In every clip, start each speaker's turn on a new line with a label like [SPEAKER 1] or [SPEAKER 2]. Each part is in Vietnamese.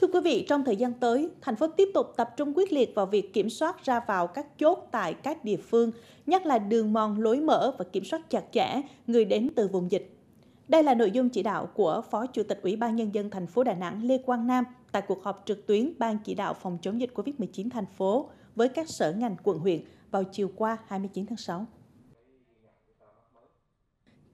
[SPEAKER 1] Thưa quý vị, trong thời gian tới, thành phố tiếp tục tập trung quyết liệt vào việc kiểm soát ra vào các chốt tại các địa phương, nhất là đường mòn lối mở và kiểm soát chặt chẽ người đến từ vùng dịch. Đây là nội dung chỉ đạo của Phó Chủ tịch Ủy ban Nhân dân thành phố Đà Nẵng Lê Quang Nam tại cuộc họp trực tuyến Ban chỉ đạo phòng chống dịch COVID-19 thành phố với các sở ngành quận huyện vào chiều qua 29 tháng 6.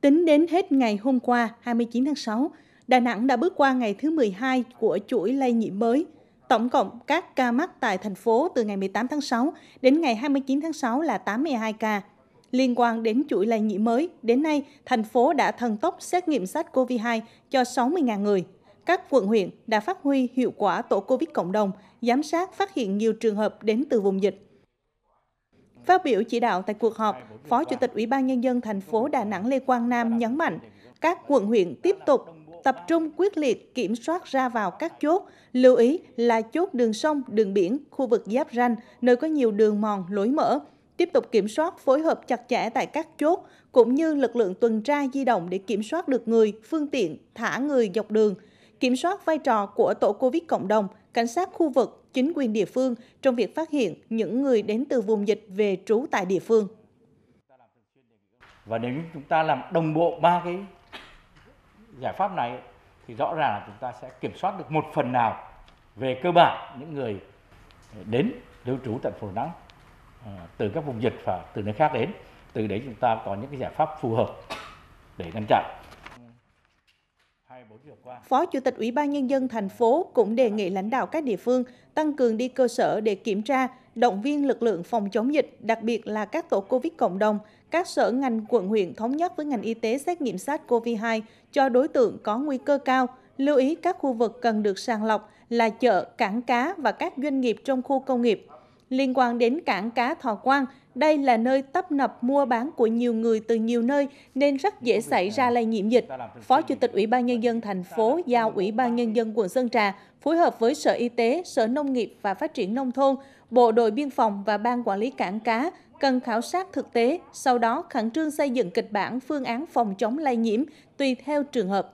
[SPEAKER 1] Tính đến hết ngày hôm qua 29 tháng 6, Đà Nẵng đã bước qua ngày thứ 12 của chuỗi lây nhiễm mới. Tổng cộng các ca mắc tại thành phố từ ngày 18 tháng 6 đến ngày 29 tháng 6 là 82 ca. Liên quan đến chuỗi lây nhiễm mới, đến nay thành phố đã thần tốc xét nghiệm SARS-CoV-2 cho 60.000 người. Các quận huyện đã phát huy hiệu quả tổ COVID cộng đồng, giám sát phát hiện nhiều trường hợp đến từ vùng dịch. Phát biểu chỉ đạo tại cuộc họp, Phó Chủ tịch Ủy ban Nhân dân thành phố Đà Nẵng Lê Quang Nam nhấn mạnh, các quận huyện tiếp tục tập trung quyết liệt kiểm soát ra vào các chốt, lưu ý là chốt đường sông, đường biển, khu vực giáp ranh, nơi có nhiều đường mòn, lối mở, tiếp tục kiểm soát phối hợp chặt chẽ tại các chốt cũng như lực lượng tuần tra di động để kiểm soát được người, phương tiện, thả người dọc đường, kiểm soát vai trò của tổ Covid cộng đồng, cảnh sát khu vực, chính quyền địa phương trong việc phát hiện những người đến từ vùng dịch về trú tại địa phương.
[SPEAKER 2] Và nếu chúng ta làm đồng bộ ba cái giải pháp này thì rõ ràng là chúng ta sẽ kiểm soát được một phần nào về cơ bản những người đến lưu trú tại Đà Nẵng ờ, từ các vùng dịch và từ nơi khác đến từ đấy chúng ta có những cái giải pháp phù hợp để ngăn chặn
[SPEAKER 1] Phó Chủ tịch Ủy ban Nhân dân thành phố cũng đề nghị lãnh đạo các địa phương tăng cường đi cơ sở để kiểm tra, động viên lực lượng phòng chống dịch, đặc biệt là các tổ COVID cộng đồng, các sở ngành quận huyện thống nhất với ngành y tế xét nghiệm SARS-CoV-2 cho đối tượng có nguy cơ cao, lưu ý các khu vực cần được sàng lọc là chợ, cảng cá và các doanh nghiệp trong khu công nghiệp. Liên quan đến cảng cá Thọ Quang, đây là nơi tấp nập mua bán của nhiều người từ nhiều nơi nên rất dễ xảy ra lây nhiễm dịch. Phó Chủ tịch Ủy ban Nhân dân thành phố giao Ủy ban Nhân dân quận Sơn Trà phối hợp với Sở Y tế, Sở Nông nghiệp và Phát triển Nông thôn, Bộ đội Biên phòng và Ban Quản lý Cảng Cá cần khảo sát thực tế, sau đó khẩn trương xây dựng kịch bản phương án phòng chống lây nhiễm tùy theo trường hợp.